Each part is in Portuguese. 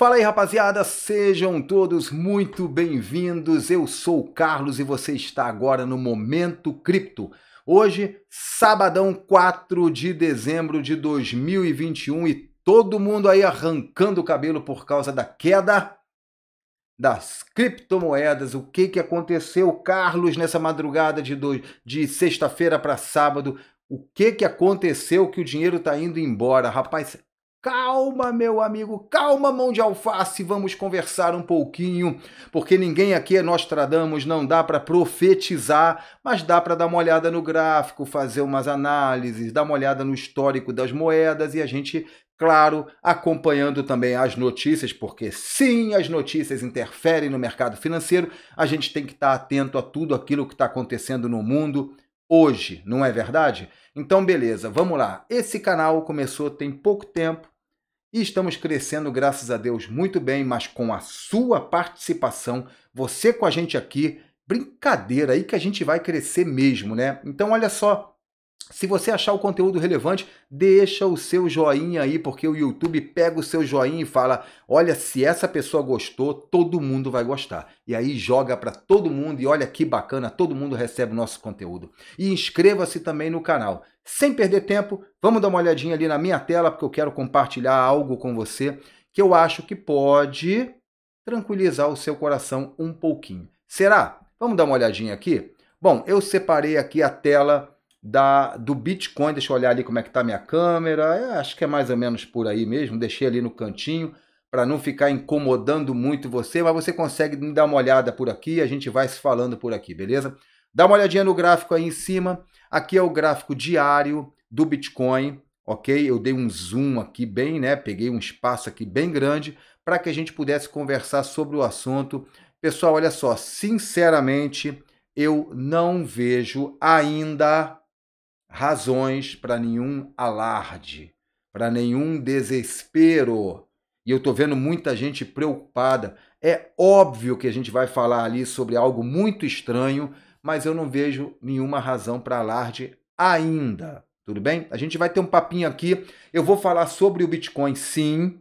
Fala aí, rapaziada, sejam todos muito bem-vindos. Eu sou o Carlos e você está agora no Momento Cripto. Hoje, sabadão 4 de dezembro de 2021 e todo mundo aí arrancando o cabelo por causa da queda das criptomoedas. O que, que aconteceu, Carlos, nessa madrugada de, de sexta-feira para sábado? O que, que aconteceu que o dinheiro está indo embora? Rapaz, Calma, meu amigo, calma, mão de alface, vamos conversar um pouquinho, porque ninguém aqui é Nostradamus, não dá para profetizar, mas dá para dar uma olhada no gráfico, fazer umas análises, dar uma olhada no histórico das moedas e a gente, claro, acompanhando também as notícias, porque sim, as notícias interferem no mercado financeiro, a gente tem que estar tá atento a tudo aquilo que está acontecendo no mundo hoje, não é verdade? Então, beleza, vamos lá. Esse canal começou tem pouco tempo e estamos crescendo, graças a Deus, muito bem, mas com a sua participação, você com a gente aqui, brincadeira aí que a gente vai crescer mesmo, né? Então, olha só, se você achar o conteúdo relevante, deixa o seu joinha aí, porque o YouTube pega o seu joinha e fala: "Olha, se essa pessoa gostou, todo mundo vai gostar". E aí joga para todo mundo e olha que bacana, todo mundo recebe o nosso conteúdo. E inscreva-se também no canal. Sem perder tempo, vamos dar uma olhadinha ali na minha tela, porque eu quero compartilhar algo com você que eu acho que pode tranquilizar o seu coração um pouquinho. Será? Vamos dar uma olhadinha aqui? Bom, eu separei aqui a tela da, do Bitcoin. Deixa eu olhar ali como é que está a minha câmera. É, acho que é mais ou menos por aí mesmo. Deixei ali no cantinho para não ficar incomodando muito você, mas você consegue me dar uma olhada por aqui, a gente vai se falando por aqui, beleza? Dá uma olhadinha no gráfico aí em cima. Aqui é o gráfico diário do Bitcoin, ok? Eu dei um zoom aqui bem, né? Peguei um espaço aqui bem grande para que a gente pudesse conversar sobre o assunto. Pessoal, olha só, sinceramente, eu não vejo ainda razões para nenhum alarde, para nenhum desespero. E eu estou vendo muita gente preocupada. É óbvio que a gente vai falar ali sobre algo muito estranho, mas eu não vejo nenhuma razão para alarde ainda. Tudo bem? A gente vai ter um papinho aqui. Eu vou falar sobre o Bitcoin, sim.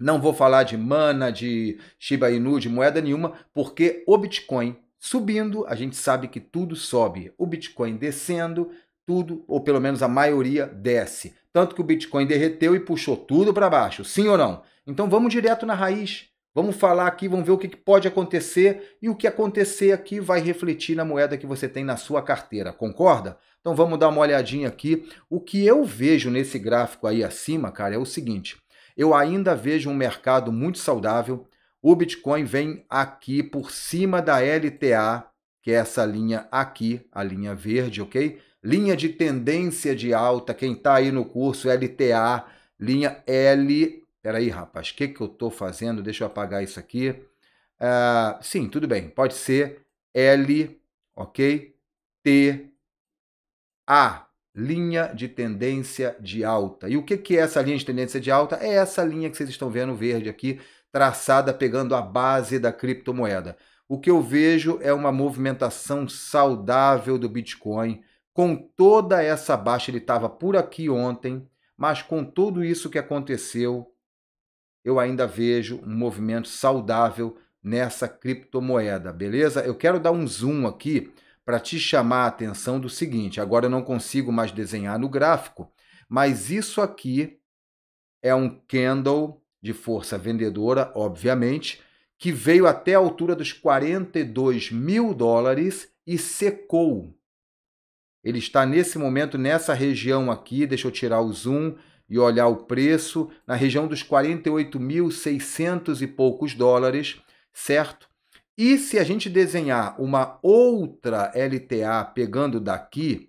Não vou falar de mana, de Shiba Inu, de moeda nenhuma, porque o Bitcoin subindo, a gente sabe que tudo sobe. O Bitcoin descendo, tudo, ou pelo menos a maioria, desce. Tanto que o Bitcoin derreteu e puxou tudo para baixo, sim ou não? Então vamos direto na raiz. Vamos falar aqui, vamos ver o que pode acontecer e o que acontecer aqui vai refletir na moeda que você tem na sua carteira, concorda? Então vamos dar uma olhadinha aqui. O que eu vejo nesse gráfico aí acima, cara, é o seguinte: eu ainda vejo um mercado muito saudável. O Bitcoin vem aqui por cima da LTA, que é essa linha aqui, a linha verde, ok? linha de tendência de alta, quem está aí no curso LTA, linha L. Peraí, rapaz, o que, que eu estou fazendo? Deixa eu apagar isso aqui. Uh, sim, tudo bem, pode ser L, ok? T, A, linha de tendência de alta. E o que, que é essa linha de tendência de alta? É essa linha que vocês estão vendo verde aqui, traçada pegando a base da criptomoeda. O que eu vejo é uma movimentação saudável do Bitcoin com toda essa baixa, ele estava por aqui ontem, mas com tudo isso que aconteceu, eu ainda vejo um movimento saudável nessa criptomoeda, beleza? Eu quero dar um zoom aqui para te chamar a atenção do seguinte: agora eu não consigo mais desenhar no gráfico, mas isso aqui é um candle de força vendedora, obviamente, que veio até a altura dos 42 mil dólares e secou. Ele está nesse momento nessa região aqui, deixa eu tirar o zoom e olhar o preço, na região dos 48.600 e poucos dólares, certo? E se a gente desenhar uma outra LTA pegando daqui,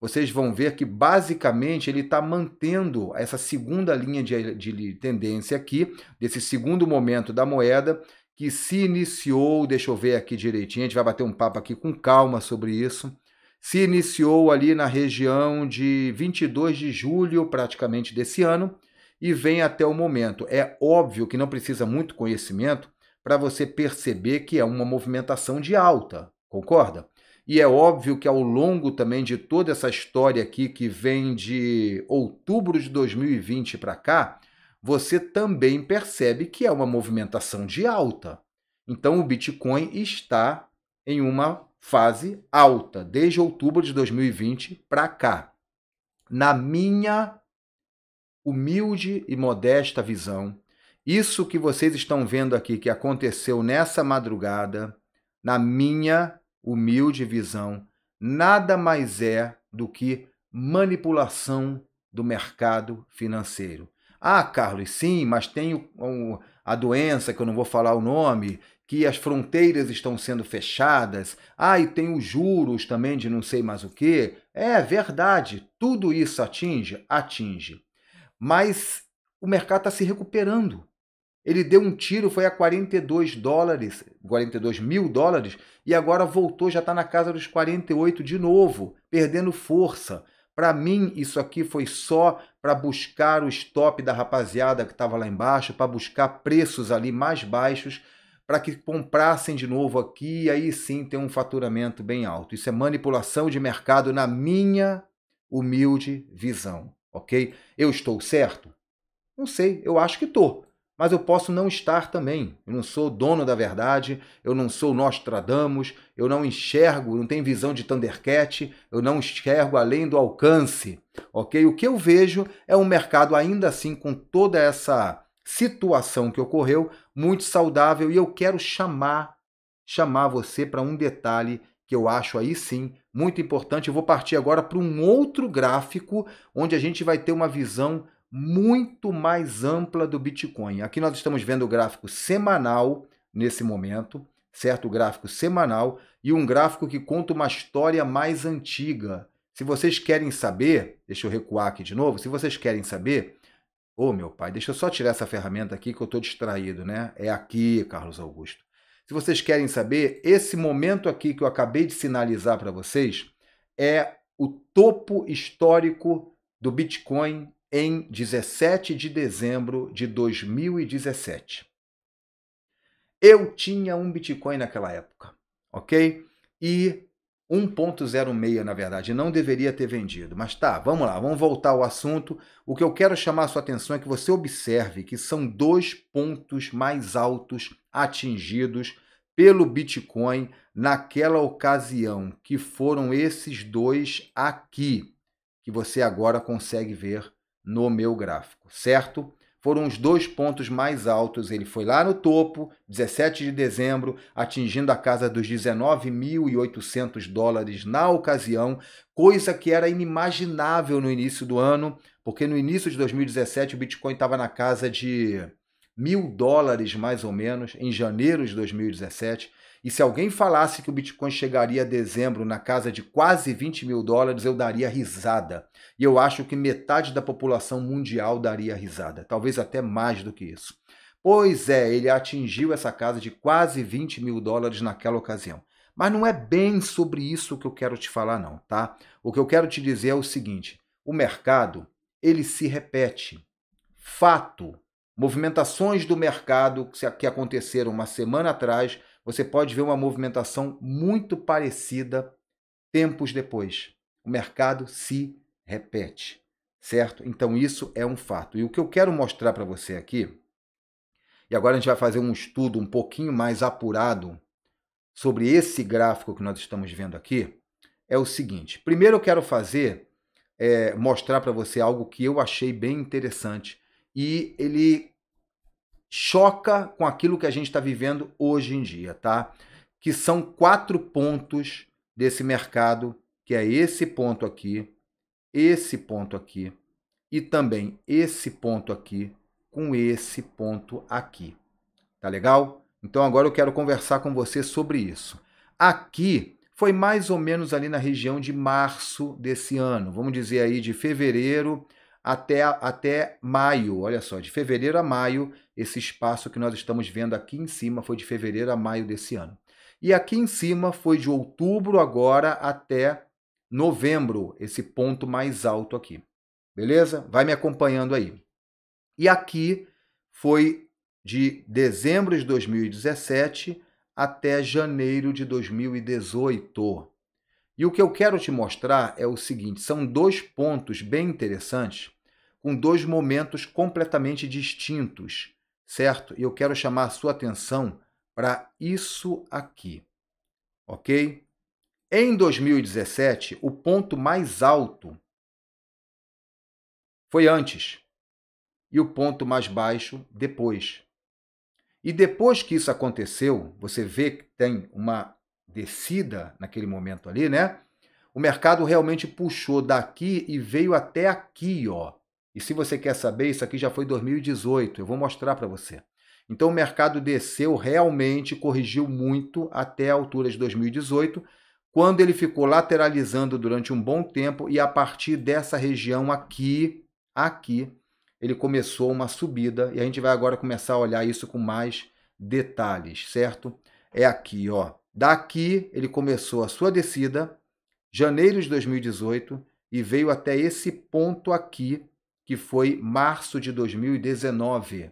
vocês vão ver que basicamente ele está mantendo essa segunda linha de, de tendência aqui, desse segundo momento da moeda, que se iniciou, deixa eu ver aqui direitinho, a gente vai bater um papo aqui com calma sobre isso, se iniciou ali na região de 22 de julho, praticamente desse ano, e vem até o momento. É óbvio que não precisa muito conhecimento para você perceber que é uma movimentação de alta, concorda? E é óbvio que ao longo também de toda essa história aqui que vem de outubro de 2020 para cá, você também percebe que é uma movimentação de alta. Então o Bitcoin está em uma fase alta, desde outubro de 2020 para cá. Na minha humilde e modesta visão, isso que vocês estão vendo aqui que aconteceu nessa madrugada, na minha humilde visão, nada mais é do que manipulação do mercado financeiro. Ah, Carlos, sim, mas tem a doença que eu não vou falar o nome que as fronteiras estão sendo fechadas, ah, e tem os juros também de não sei mais o que. É verdade, tudo isso atinge? Atinge. Mas o mercado está se recuperando. Ele deu um tiro, foi a 42 dólares, 42 mil dólares, e agora voltou, já está na casa dos 48 de novo, perdendo força. Para mim, isso aqui foi só para buscar o stop da rapaziada que estava lá embaixo, para buscar preços ali mais baixos para que comprassem de novo aqui e aí sim tem um faturamento bem alto. Isso é manipulação de mercado na minha humilde visão, ok? Eu estou certo? Não sei, eu acho que estou. Mas eu posso não estar também. Eu não sou dono da verdade, eu não sou Nostradamus, eu não enxergo, não tenho visão de Thundercat, eu não enxergo além do alcance, ok? O que eu vejo é um mercado ainda assim com toda essa situação que ocorreu, muito saudável e eu quero chamar chamar você para um detalhe que eu acho aí sim muito importante. Eu vou partir agora para um outro gráfico onde a gente vai ter uma visão muito mais ampla do Bitcoin. Aqui nós estamos vendo o gráfico semanal nesse momento, certo? O gráfico semanal e um gráfico que conta uma história mais antiga. Se vocês querem saber, deixa eu recuar aqui de novo. Se vocês querem saber, Ô oh, meu pai, deixa eu só tirar essa ferramenta aqui que eu estou distraído, né? É aqui, Carlos Augusto. Se vocês querem saber, esse momento aqui que eu acabei de sinalizar para vocês é o topo histórico do Bitcoin em 17 de dezembro de 2017. Eu tinha um Bitcoin naquela época, ok? E 1.06, na verdade, não deveria ter vendido. Mas tá, vamos lá, vamos voltar ao assunto. O que eu quero chamar a sua atenção é que você observe que são dois pontos mais altos atingidos pelo Bitcoin naquela ocasião, que foram esses dois aqui, que você agora consegue ver no meu gráfico, certo? foram os dois pontos mais altos. Ele foi lá no topo, 17 de dezembro, atingindo a casa dos 19.800 dólares na ocasião, coisa que era inimaginável no início do ano, porque no início de 2017 o Bitcoin estava na casa de mil dólares mais ou menos em janeiro de 2017. E se alguém falasse que o Bitcoin chegaria a dezembro na casa de quase 20 mil dólares, eu daria risada. E eu acho que metade da população mundial daria risada, talvez até mais do que isso. Pois é, ele atingiu essa casa de quase 20 mil dólares naquela ocasião. Mas não é bem sobre isso que eu quero te falar, não, tá? O que eu quero te dizer é o seguinte: o mercado ele se repete. Fato Movimentações do mercado que aconteceram uma semana atrás, você pode ver uma movimentação muito parecida tempos depois. O mercado se repete, certo? Então isso é um fato. E o que eu quero mostrar para você aqui, e agora a gente vai fazer um estudo um pouquinho mais apurado sobre esse gráfico que nós estamos vendo aqui, é o seguinte. Primeiro eu quero fazer é, mostrar para você algo que eu achei bem interessante e ele choca com aquilo que a gente está vivendo hoje em dia, tá? Que são quatro pontos desse mercado, que é esse ponto aqui, esse ponto aqui e também esse ponto aqui com esse ponto aqui. Tá legal? Então agora eu quero conversar com você sobre isso. Aqui foi mais ou menos ali na região de março desse ano, vamos dizer aí de fevereiro até, até maio. Olha só, de fevereiro a maio, esse espaço que nós estamos vendo aqui em cima foi de fevereiro a maio desse ano. E aqui em cima foi de outubro agora até novembro, esse ponto mais alto aqui. Beleza? Vai me acompanhando aí. E aqui foi de dezembro de 2017 até janeiro de 2018. E o que eu quero te mostrar é o seguinte: são dois pontos bem interessantes, com dois momentos completamente distintos, certo? E eu quero chamar a sua atenção para isso aqui, ok? Em 2017, o ponto mais alto foi antes e o ponto mais baixo depois. E depois que isso aconteceu, você vê que tem uma descida naquele momento ali, né? O mercado realmente puxou daqui e veio até aqui, ó. E se você quer saber, isso aqui já foi 2018, eu vou mostrar para você. Então o mercado desceu realmente, corrigiu muito até a altura de 2018, quando ele ficou lateralizando durante um bom tempo e a partir dessa região aqui, aqui, ele começou uma subida e a gente vai agora começar a olhar isso com mais detalhes, certo? É aqui, ó. Daqui ele começou a sua descida, janeiro de 2018, e veio até esse ponto aqui, que foi março de 2019.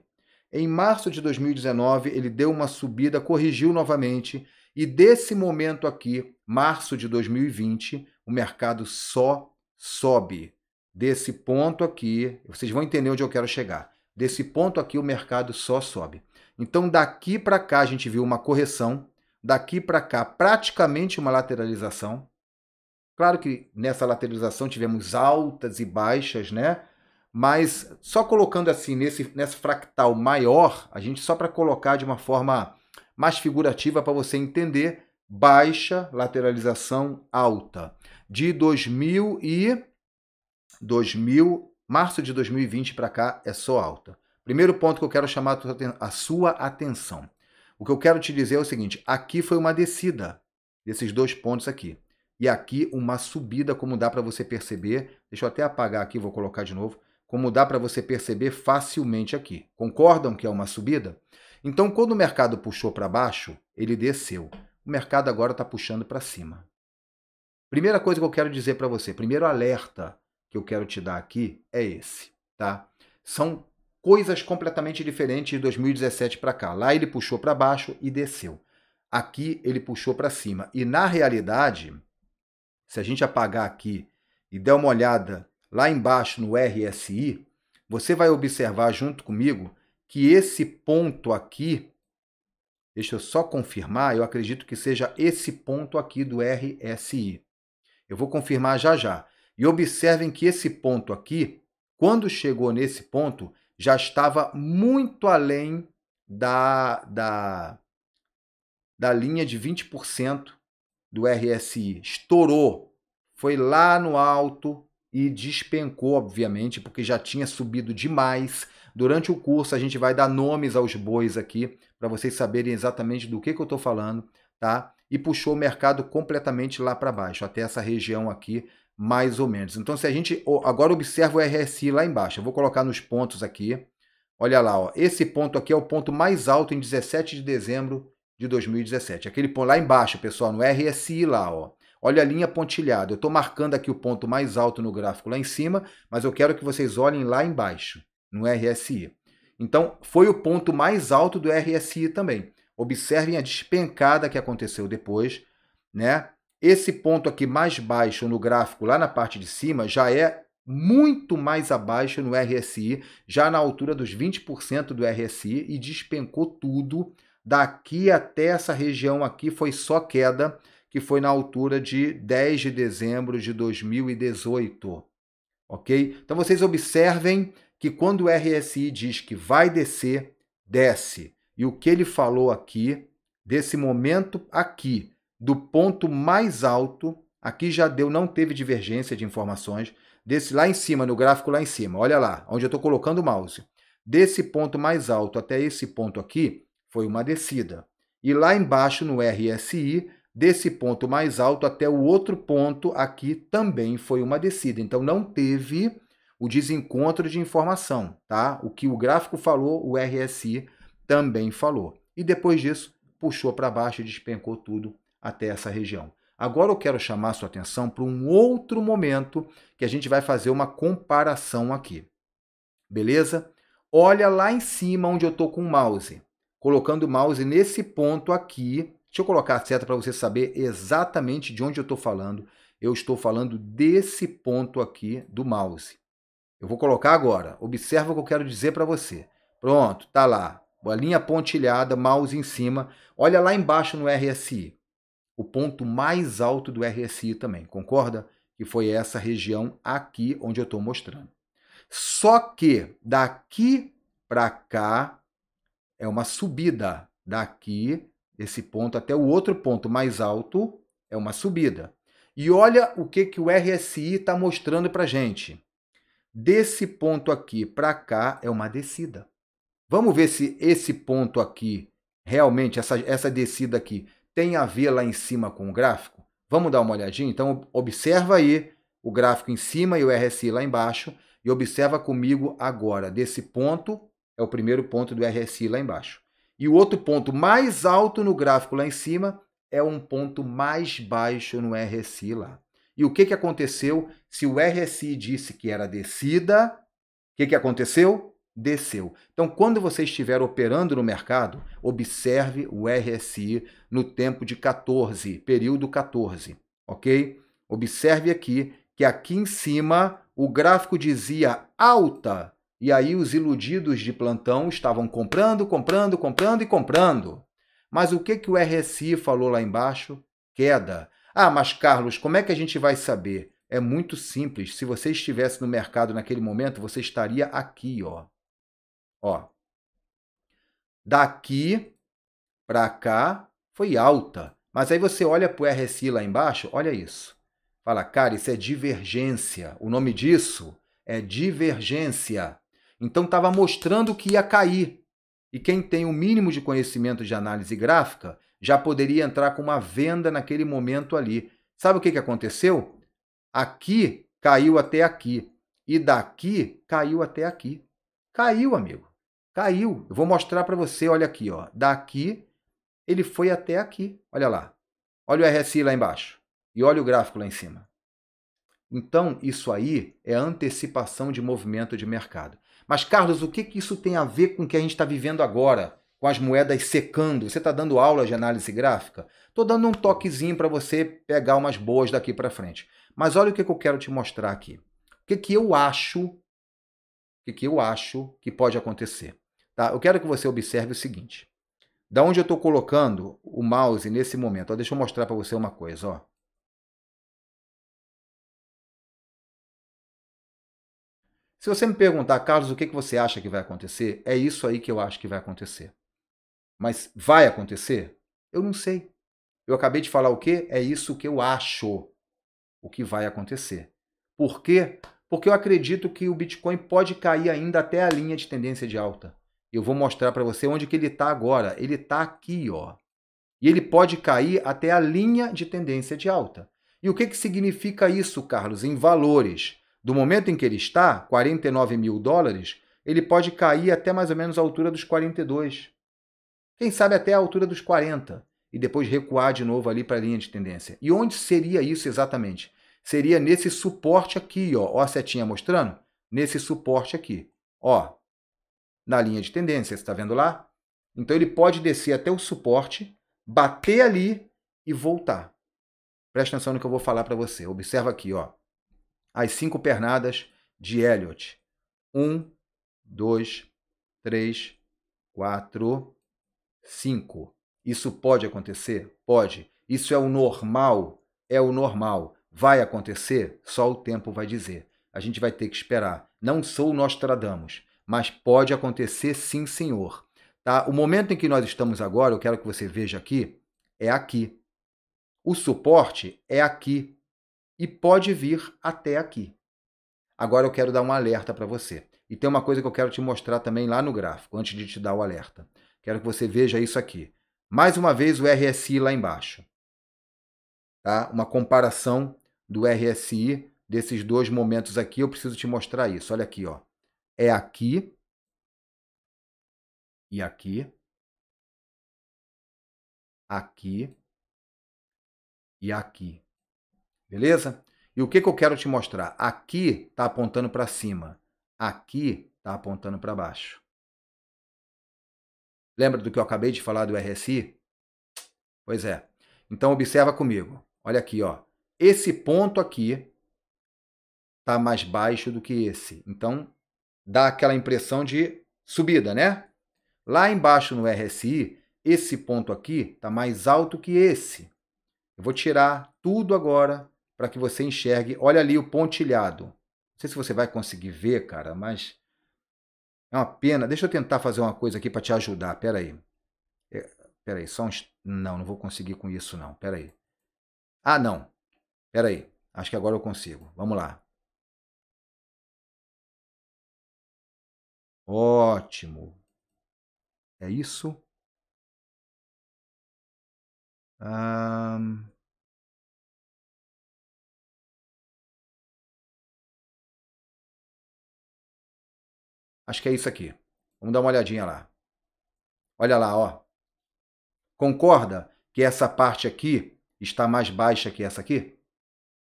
Em março de 2019, ele deu uma subida, corrigiu novamente, e desse momento aqui, março de 2020, o mercado só sobe. Desse ponto aqui, vocês vão entender onde eu quero chegar. Desse ponto aqui, o mercado só sobe. Então, daqui para cá, a gente viu uma correção, daqui para cá, praticamente uma lateralização. Claro que nessa lateralização tivemos altas e baixas, né? Mas só colocando assim nesse, nesse fractal maior, a gente só para colocar de uma forma mais figurativa para você entender, baixa lateralização alta de 2000 e 2000, março de 2020 para cá é só alta. Primeiro ponto que eu quero chamar a sua atenção. O que eu quero te dizer é o seguinte: aqui foi uma descida, desses dois pontos aqui. E aqui uma subida, como dá para você perceber. Deixa eu até apagar aqui, vou colocar de novo. Como dá para você perceber facilmente aqui. Concordam que é uma subida? Então, quando o mercado puxou para baixo, ele desceu. O mercado agora está puxando para cima. Primeira coisa que eu quero dizer para você, primeiro alerta que eu quero te dar aqui é esse, tá? São coisas completamente diferentes de 2017 para cá. Lá ele puxou para baixo e desceu. Aqui ele puxou para cima. E na realidade, se a gente apagar aqui e der uma olhada lá embaixo no RSI, você vai observar junto comigo que esse ponto aqui, deixa eu só confirmar, eu acredito que seja esse ponto aqui do RSI. Eu vou confirmar já já. E observem que esse ponto aqui, quando chegou nesse ponto, já estava muito além da, da, da linha de 20% do RSI. Estourou, foi lá no alto e despencou, obviamente, porque já tinha subido demais. Durante o curso, a gente vai dar nomes aos bois aqui, para vocês saberem exatamente do que, que eu estou falando, tá? E puxou o mercado completamente lá para baixo, até essa região aqui, mais ou menos. Então, se a gente agora observa o RSI lá embaixo, eu vou colocar nos pontos aqui. Olha lá, ó, esse ponto aqui é o ponto mais alto em 17 de dezembro de 2017. Aquele ponto lá embaixo, pessoal, no RSI lá, ó. Olha a linha pontilhada. Eu estou marcando aqui o ponto mais alto no gráfico lá em cima, mas eu quero que vocês olhem lá embaixo, no RSI. Então, foi o ponto mais alto do RSI também. Observem a despencada que aconteceu depois, né? Esse ponto aqui mais baixo no gráfico, lá na parte de cima, já é muito mais abaixo no RSI, já na altura dos 20% do RSI e despencou tudo. Daqui até essa região aqui foi só queda, que foi na altura de 10 de dezembro de 2018. OK? Então vocês observem que quando o RSI diz que vai descer, desce. E o que ele falou aqui desse momento aqui do ponto mais alto, aqui já deu, não teve divergência de informações, desse lá em cima, no gráfico lá em cima, olha lá, onde eu estou colocando o mouse. Desse ponto mais alto até esse ponto aqui, foi uma descida. E lá embaixo, no RSI, desse ponto mais alto até o outro ponto aqui também foi uma descida. Então, não teve o desencontro de informação, tá? O que o gráfico falou, o RSI também falou. E depois disso, puxou para baixo, e despencou tudo até essa região. Agora eu quero chamar sua atenção para um outro momento que a gente vai fazer uma comparação aqui. Beleza? Olha lá em cima onde eu estou com o mouse. Colocando o mouse nesse ponto aqui. Deixa eu colocar a seta para você saber exatamente de onde eu estou falando. Eu estou falando desse ponto aqui do mouse. Eu vou colocar agora. Observa o que eu quero dizer para você. Pronto, tá lá. A linha pontilhada, mouse em cima. Olha lá embaixo no RSI o ponto mais alto do RSI também, concorda? Que foi essa região aqui onde eu estou mostrando. Só que daqui para cá é uma subida. Daqui, esse ponto até o outro ponto mais alto é uma subida. E olha o que, que o RSI está mostrando para gente. Desse ponto aqui para cá é uma descida. Vamos ver se esse ponto aqui, realmente, essa, essa descida aqui, tem a ver lá em cima com o gráfico? Vamos dar uma olhadinha? Então, observa aí o gráfico em cima e o RSI lá embaixo e observa comigo agora. Desse ponto, é o primeiro ponto do RSI lá embaixo. E o outro ponto mais alto no gráfico lá em cima é um ponto mais baixo no RSI lá. E o que, que aconteceu se o RSI disse que era descida? O que, que aconteceu? desceu. Então, quando você estiver operando no mercado, observe o RSI no tempo de 14, período 14, ok? Observe aqui que aqui em cima o gráfico dizia alta e aí os iludidos de plantão estavam comprando, comprando, comprando e comprando. Mas o que, que o RSI falou lá embaixo? Queda. Ah, mas Carlos, como é que a gente vai saber? É muito simples. Se você estivesse no mercado naquele momento, você estaria aqui, ó. Ó. Daqui para cá foi alta. Mas aí você olha para o RSI lá embaixo, olha isso. Fala, cara, isso é divergência. O nome disso é divergência. Então estava mostrando que ia cair. E quem tem o um mínimo de conhecimento de análise gráfica já poderia entrar com uma venda naquele momento ali. Sabe o que, que aconteceu? Aqui caiu até aqui. E daqui caiu até aqui. Caiu, amigo. Caiu. Eu vou mostrar para você, olha aqui, ó. Daqui ele foi até aqui. Olha lá. Olha o RSI lá embaixo e olha o gráfico lá em cima. Então, isso aí é antecipação de movimento de mercado. Mas, Carlos, o que, que isso tem a ver com o que a gente está vivendo agora? Com as moedas secando? Você está dando aula de análise gráfica? Estou dando um toquezinho para você pegar umas boas daqui para frente. Mas olha o que, que eu quero te mostrar aqui. O que, que eu acho, o que, que eu acho que pode acontecer? Tá? Eu quero que você observe o seguinte. Da onde eu estou colocando o mouse nesse momento? Ó, deixa eu mostrar para você uma coisa. Ó. Se você me perguntar, Carlos, o que, que você acha que vai acontecer? É isso aí que eu acho que vai acontecer. Mas vai acontecer? Eu não sei. Eu acabei de falar o quê? É isso que eu acho o que vai acontecer. Por quê? Porque eu acredito que o Bitcoin pode cair ainda até a linha de tendência de alta. Eu vou mostrar para você onde que ele está agora. Ele está aqui, ó. E ele pode cair até a linha de tendência de alta. E o que, que significa isso, Carlos, em valores? Do momento em que ele está, 49 mil dólares, ele pode cair até mais ou menos a altura dos 42. Quem sabe até a altura dos 40 e depois recuar de novo ali para a linha de tendência. E onde seria isso exatamente? Seria nesse suporte aqui, ó. Ó a setinha mostrando? Nesse suporte aqui. Ó, na linha de tendência, está vendo lá? Então ele pode descer até o suporte, bater ali e voltar. Presta atenção no que eu vou falar para você. Observa aqui, ó. As cinco pernadas de Elliot. Um, dois, três, quatro, cinco. Isso pode acontecer? Pode. Isso é o normal? É o normal. Vai acontecer? Só o tempo vai dizer. A gente vai ter que esperar. Não sou o Nostradamus, mas pode acontecer sim, senhor. Tá? O momento em que nós estamos agora, eu quero que você veja aqui, é aqui. O suporte é aqui e pode vir até aqui. Agora eu quero dar um alerta para você. E tem uma coisa que eu quero te mostrar também lá no gráfico, antes de te dar o alerta. Quero que você veja isso aqui. Mais uma vez o RSI lá embaixo. Tá? Uma comparação do RSI desses dois momentos aqui, eu preciso te mostrar isso. Olha aqui, ó é aqui e aqui, aqui e aqui. Beleza? E o que, que eu quero te mostrar? Aqui está apontando para cima, aqui está apontando para baixo. Lembra do que eu acabei de falar do RSI? Pois é. Então observa comigo. Olha aqui, ó. Esse ponto aqui está mais baixo do que esse. Então dá aquela impressão de subida, né? Lá embaixo no RSI, esse ponto aqui está mais alto que esse. Eu vou tirar tudo agora para que você enxergue. Olha ali o pontilhado. Não sei se você vai conseguir ver, cara, mas é uma pena. Deixa eu tentar fazer uma coisa aqui para te ajudar. Peraí, aí. É, aí, só uns... Não, não vou conseguir com isso não. Peraí. aí. Ah, não. Peraí. aí. Acho que agora eu consigo. Vamos lá. Ótimo. É isso? Um... Acho que é isso aqui. Vamos dar uma olhadinha lá. Olha lá, ó. Concorda que essa parte aqui está mais baixa que essa aqui?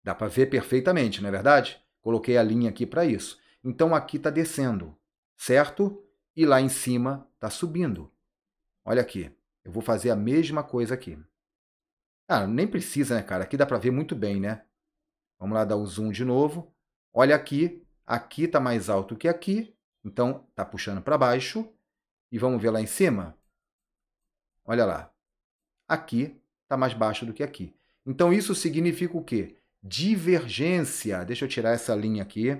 Dá para ver perfeitamente, não é verdade? Coloquei a linha aqui para isso. Então aqui está descendo certo? E lá em cima está subindo. Olha aqui, eu vou fazer a mesma coisa aqui. Ah, nem precisa, né, cara? Aqui dá para ver muito bem, né? Vamos lá dar o zoom de novo. Olha aqui, aqui está mais alto que aqui, então está puxando para baixo. E vamos ver lá em cima? Olha lá. Aqui está mais baixo do que aqui. Então isso significa o quê? Divergência. Deixa eu tirar essa linha aqui.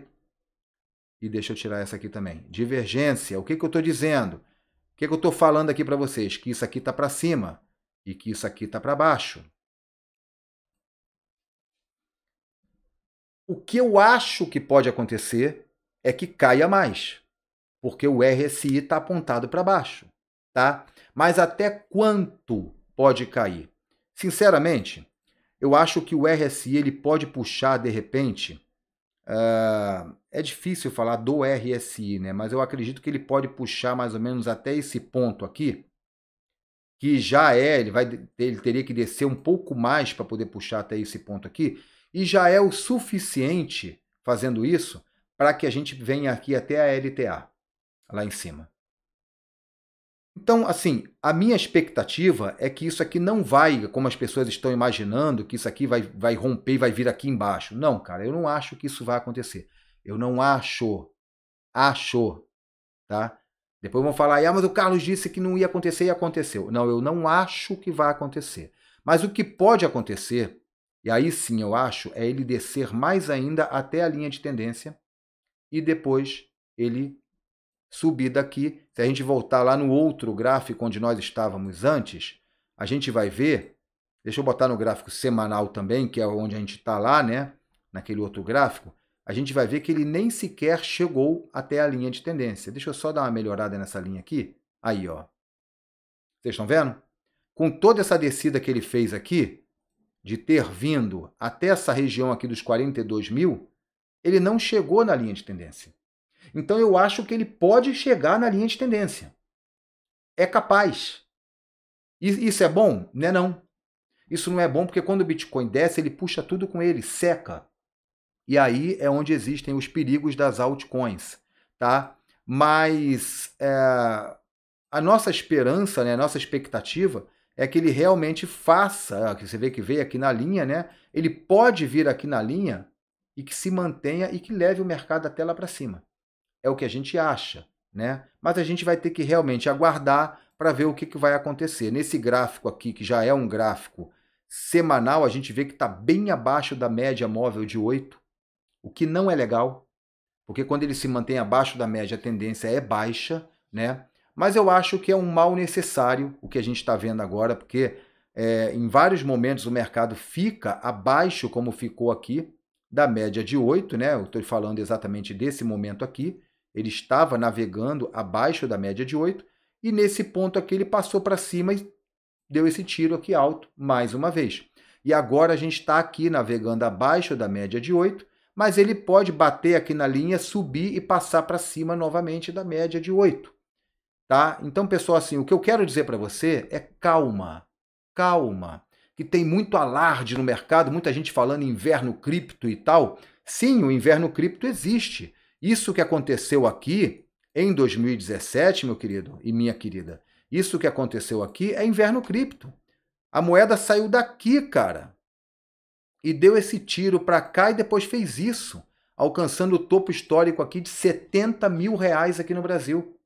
E deixa eu tirar essa aqui também. Divergência. O que, que eu estou dizendo? O que, que eu estou falando aqui para vocês? Que isso aqui está para cima e que isso aqui está para baixo. O que eu acho que pode acontecer é que caia mais, porque o RSI está apontado para baixo, tá? Mas até quanto pode cair? Sinceramente, eu acho que o RSI ele pode puxar de repente Uh, é difícil falar do RSI, né? mas eu acredito que ele pode puxar mais ou menos até esse ponto aqui, que já é, ele, vai, ele teria que descer um pouco mais para poder puxar até esse ponto aqui, e já é o suficiente fazendo isso para que a gente venha aqui até a LTA, lá em cima. Então, assim, a minha expectativa é que isso aqui não vai, como as pessoas estão imaginando, que isso aqui vai, vai romper e vai vir aqui embaixo. Não, cara, eu não acho que isso vai acontecer. Eu não acho. Acho. Tá? Depois vão falar, ah, mas o Carlos disse que não ia acontecer e aconteceu. Não, eu não acho que vai acontecer. Mas o que pode acontecer, e aí sim eu acho, é ele descer mais ainda até a linha de tendência e depois ele Subida aqui. se a gente voltar lá no outro gráfico onde nós estávamos antes, a gente vai ver, deixa eu botar no gráfico semanal também, que é onde a gente está lá, né? naquele outro gráfico, a gente vai ver que ele nem sequer chegou até a linha de tendência. Deixa eu só dar uma melhorada nessa linha aqui. Aí, ó. Vocês estão vendo? Com toda essa descida que ele fez aqui, de ter vindo até essa região aqui dos 42 mil, ele não chegou na linha de tendência. Então eu acho que ele pode chegar na linha de tendência. É capaz. Isso é bom? Não é não. Isso não é bom porque quando o Bitcoin desce, ele puxa tudo com ele, seca. E aí é onde existem os perigos das altcoins, tá? Mas é, a nossa esperança, né, a nossa expectativa é que ele realmente faça, que você vê que veio aqui na linha, né? Ele pode vir aqui na linha e que se mantenha e que leve o mercado até lá para cima. É o que a gente acha, né? Mas a gente vai ter que realmente aguardar para ver o que, que vai acontecer. Nesse gráfico aqui, que já é um gráfico semanal, a gente vê que está bem abaixo da média móvel de 8, o que não é legal, porque quando ele se mantém abaixo da média, a tendência é baixa, né? Mas eu acho que é um mal necessário o que a gente está vendo agora, porque é, em vários momentos o mercado fica abaixo, como ficou aqui, da média de 8, né? Eu estou falando exatamente desse momento aqui. Ele estava navegando abaixo da média de 8 e nesse ponto aqui ele passou para cima e deu esse tiro aqui alto mais uma vez. E agora a gente está aqui navegando abaixo da média de 8, mas ele pode bater aqui na linha, subir e passar para cima novamente da média de 8. Tá? Então, pessoal, assim, o que eu quero dizer para você é calma, calma, que tem muito alarde no mercado, muita gente falando inverno cripto e tal. Sim, o inverno cripto existe. Isso que aconteceu aqui em 2017, meu querido e minha querida, isso que aconteceu aqui é inverno cripto. A moeda saiu daqui, cara, e deu esse tiro para cá e depois fez isso, alcançando o topo histórico aqui de 70 mil reais aqui no Brasil.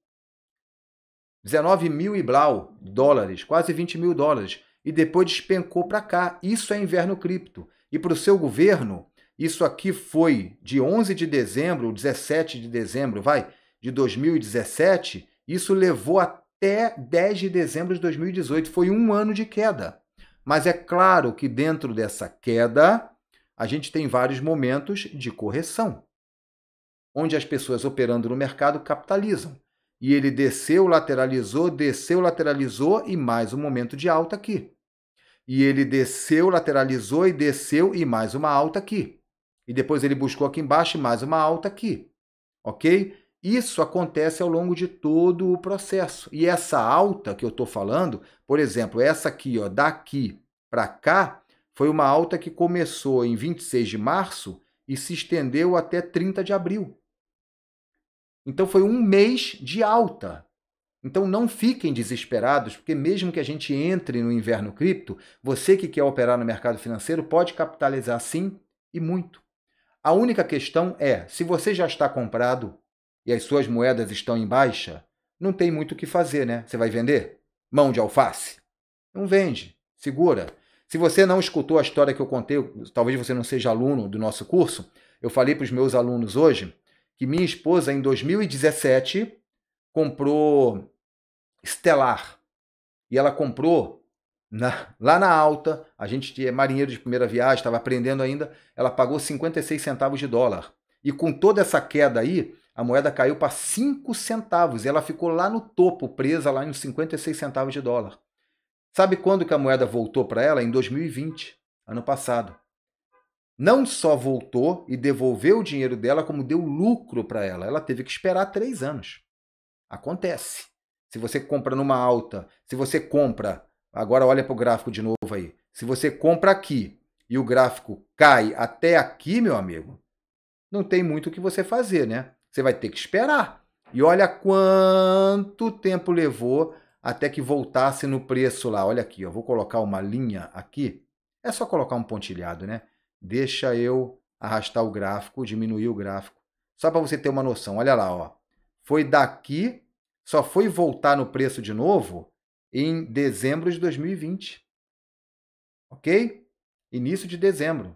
19 mil e blau dólares, quase 20 mil dólares. E depois despencou para cá. Isso é inverno cripto. E para o seu governo, isso aqui foi de 11 de dezembro, 17 de dezembro, vai, de 2017. Isso levou até 10 de dezembro de 2018. Foi um ano de queda. Mas é claro que dentro dessa queda, a gente tem vários momentos de correção, onde as pessoas operando no mercado capitalizam. E ele desceu, lateralizou, desceu, lateralizou e mais um momento de alta aqui. E ele desceu, lateralizou e desceu e mais uma alta aqui e depois ele buscou aqui embaixo e mais uma alta aqui, ok? Isso acontece ao longo de todo o processo. E essa alta que eu estou falando, por exemplo, essa aqui, ó, daqui para cá, foi uma alta que começou em 26 de março e se estendeu até 30 de abril. Então foi um mês de alta. Então não fiquem desesperados, porque mesmo que a gente entre no inverno cripto, você que quer operar no mercado financeiro pode capitalizar sim e muito. A única questão é: se você já está comprado e as suas moedas estão em baixa, não tem muito o que fazer, né? Você vai vender? Mão de alface? Não vende, segura. Se você não escutou a história que eu contei, talvez você não seja aluno do nosso curso, eu falei para os meus alunos hoje que minha esposa, em 2017, comprou Stellar. E ela comprou na, lá na alta, a gente é marinheiro de primeira viagem, estava aprendendo ainda, ela pagou 56 centavos de dólar. E com toda essa queda aí, a moeda caiu para 5 centavos. E ela ficou lá no topo, presa lá nos 56 centavos de dólar. Sabe quando que a moeda voltou para ela? Em 2020, ano passado. Não só voltou e devolveu o dinheiro dela, como deu lucro para ela. Ela teve que esperar três anos. Acontece. Se você compra numa alta, se você compra Agora olha para o gráfico de novo aí. Se você compra aqui e o gráfico cai até aqui, meu amigo, não tem muito o que você fazer, né? Você vai ter que esperar. E olha quanto tempo levou até que voltasse no preço lá. Olha aqui, eu vou colocar uma linha aqui. É só colocar um pontilhado, né? Deixa eu arrastar o gráfico, diminuir o gráfico. Só para você ter uma noção. Olha lá, ó. Foi daqui, só foi voltar no preço de novo em dezembro de 2020. Ok? Início de dezembro.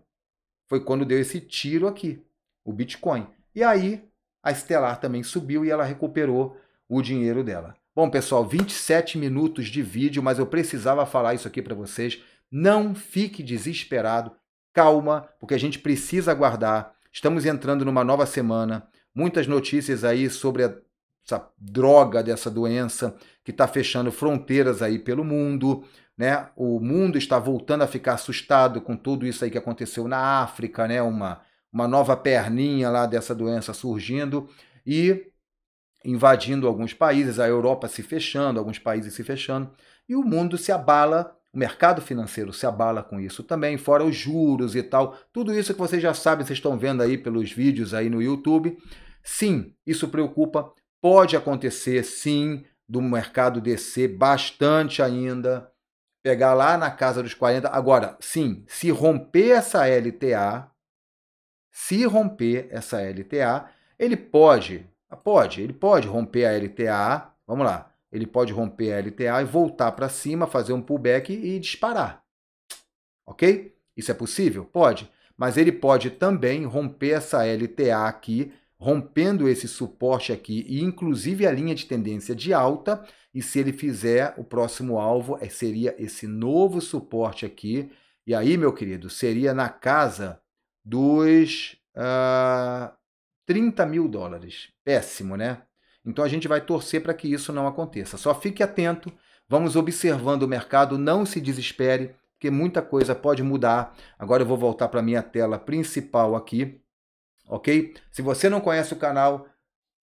Foi quando deu esse tiro aqui, o Bitcoin. E aí, a Stellar também subiu e ela recuperou o dinheiro dela. Bom, pessoal, 27 minutos de vídeo, mas eu precisava falar isso aqui para vocês. Não fique desesperado, calma, porque a gente precisa aguardar. Estamos entrando numa nova semana, muitas notícias aí sobre a essa droga dessa doença que está fechando fronteiras aí pelo mundo, né? O mundo está voltando a ficar assustado com tudo isso aí que aconteceu na África, né? Uma, uma nova perninha lá dessa doença surgindo e invadindo alguns países, a Europa se fechando, alguns países se fechando, e o mundo se abala, o mercado financeiro se abala com isso também, fora os juros e tal. Tudo isso que vocês já sabem, vocês estão vendo aí pelos vídeos aí no YouTube. Sim, isso preocupa Pode acontecer, sim, do mercado descer bastante ainda, pegar lá na casa dos 40. Agora, sim, se romper essa LTA, se romper essa LTA, ele pode, pode, ele pode romper a LTA, vamos lá, ele pode romper a LTA e voltar para cima, fazer um pullback e disparar. OK? Isso é possível? Pode, mas ele pode também romper essa LTA aqui rompendo esse suporte aqui e inclusive a linha de tendência de alta. E se ele fizer, o próximo alvo é, seria esse novo suporte aqui. E aí, meu querido, seria na casa dos uh, ah, 30 mil dólares. Péssimo, né? Então a gente vai torcer para que isso não aconteça. Só fique atento, vamos observando o mercado, não se desespere, porque muita coisa pode mudar. Agora eu vou voltar para a minha tela principal aqui ok? Se você não conhece o canal,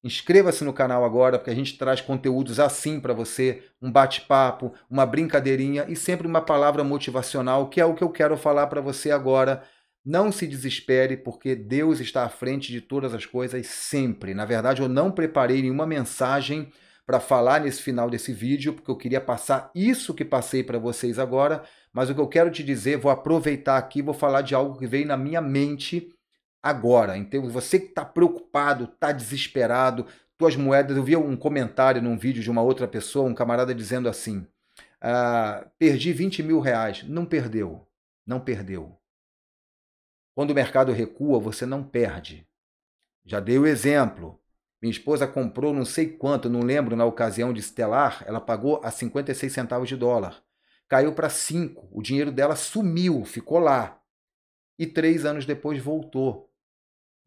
inscreva-se no canal agora, porque a gente traz conteúdos assim para você, um bate-papo, uma brincadeirinha e sempre uma palavra motivacional, que é o que eu quero falar para você agora. Não se desespere, porque Deus está à frente de todas as coisas sempre. Na verdade, eu não preparei nenhuma mensagem para falar nesse final desse vídeo, porque eu queria passar isso que passei para vocês agora, mas o que eu quero te dizer, vou aproveitar aqui, vou falar de algo que veio na minha mente agora. Então, você que está preocupado, está desesperado, tuas moedas. Eu vi um comentário num vídeo de uma outra pessoa, um camarada dizendo assim: ah, perdi 20 mil reais. Não perdeu, não perdeu. Quando o mercado recua, você não perde. Já dei o exemplo. Minha esposa comprou não sei quanto, não lembro, na ocasião de Stellar, ela pagou a 56 centavos de dólar. Caiu para 5, o dinheiro dela sumiu, ficou lá. E três anos depois voltou.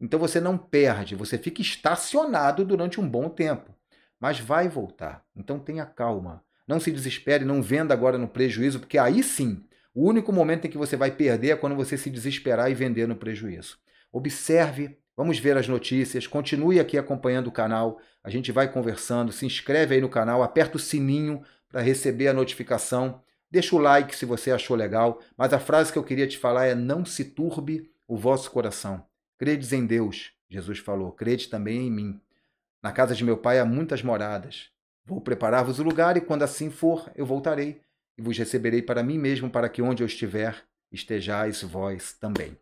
Então você não perde, você fica estacionado durante um bom tempo, mas vai voltar. Então tenha calma. Não se desespere, não venda agora no prejuízo, porque aí sim, o único momento em que você vai perder é quando você se desesperar e vender no prejuízo. Observe, vamos ver as notícias, continue aqui acompanhando o canal, a gente vai conversando, se inscreve aí no canal, aperta o sininho para receber a notificação, deixa o like se você achou legal, mas a frase que eu queria te falar é não se turbe o vosso coração. Credes em Deus, Jesus falou, crede também em mim. Na casa de meu pai há muitas moradas. Vou preparar-vos o lugar, e quando assim for, eu voltarei, e vos receberei para mim mesmo, para que onde eu estiver, estejais vós também.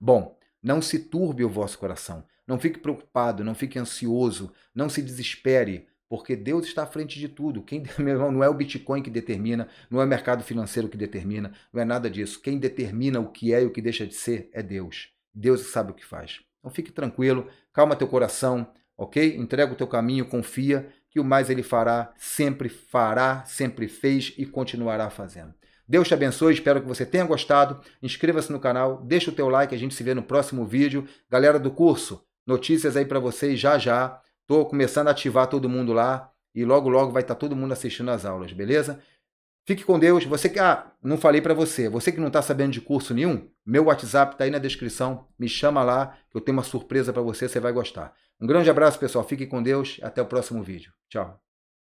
Bom, não se turbe o vosso coração, não fique preocupado, não fique ansioso, não se desespere, porque Deus está à frente de tudo. Quem, meu irmão, não é o Bitcoin que determina, não é o mercado financeiro que determina, não é nada disso. Quem determina o que é e o que deixa de ser é Deus. Deus sabe o que faz. Então fique tranquilo, calma teu coração, ok? Entrega o teu caminho, confia que o mais ele fará, sempre fará, sempre fez e continuará fazendo. Deus te abençoe, espero que você tenha gostado. Inscreva-se no canal, deixa o teu like, a gente se vê no próximo vídeo. Galera do curso, notícias aí para vocês já já. Estou começando a ativar todo mundo lá e logo logo vai estar tá todo mundo assistindo as aulas, beleza? Fique com Deus. Você que ah, não falei para você, você que não está sabendo de curso nenhum, meu WhatsApp está aí na descrição. Me chama lá, que eu tenho uma surpresa para você, você vai gostar. Um grande abraço, pessoal. Fique com Deus. Até o próximo vídeo. Tchau.